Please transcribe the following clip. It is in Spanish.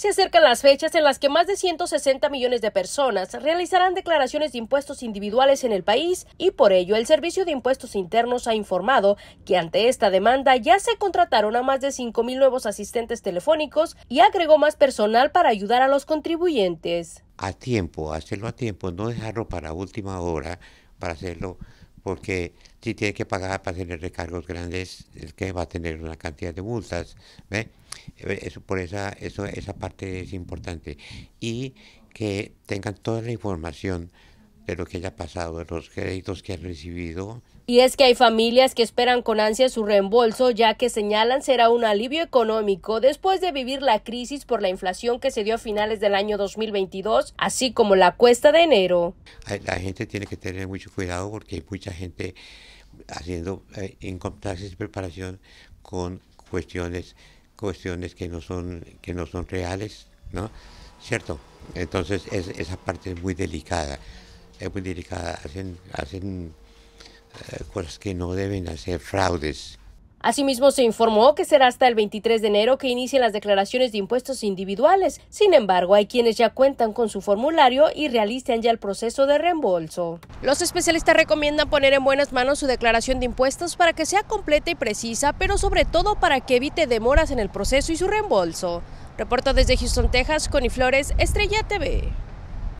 Se acercan las fechas en las que más de 160 millones de personas realizarán declaraciones de impuestos individuales en el país y por ello el Servicio de Impuestos Internos ha informado que ante esta demanda ya se contrataron a más de 5.000 nuevos asistentes telefónicos y agregó más personal para ayudar a los contribuyentes. A tiempo, hacerlo a tiempo, no dejarlo para última hora para hacerlo porque si tiene que pagar para tener recargos grandes, es que va a tener una cantidad de multas. ¿ve? Eh, eso, por esa, eso, esa parte es importante. Y que tengan toda la información de lo que haya pasado, de los créditos que han recibido. Y es que hay familias que esperan con ansia su reembolso, ya que señalan será un alivio económico después de vivir la crisis por la inflación que se dio a finales del año 2022, así como la cuesta de enero. La gente tiene que tener mucho cuidado porque hay mucha gente haciendo eh, en en preparación con cuestiones cuestiones que no son, que no son reales, ¿no? ¿Cierto? Entonces es, esa parte es muy delicada, es muy delicada, hacen, hacen eh, cosas que no deben hacer, fraudes Asimismo, se informó que será hasta el 23 de enero que inicien las declaraciones de impuestos individuales. Sin embargo, hay quienes ya cuentan con su formulario y realizan ya el proceso de reembolso. Los especialistas recomiendan poner en buenas manos su declaración de impuestos para que sea completa y precisa, pero sobre todo para que evite demoras en el proceso y su reembolso. Reporta desde Houston, Texas, Connie Flores, Estrella TV.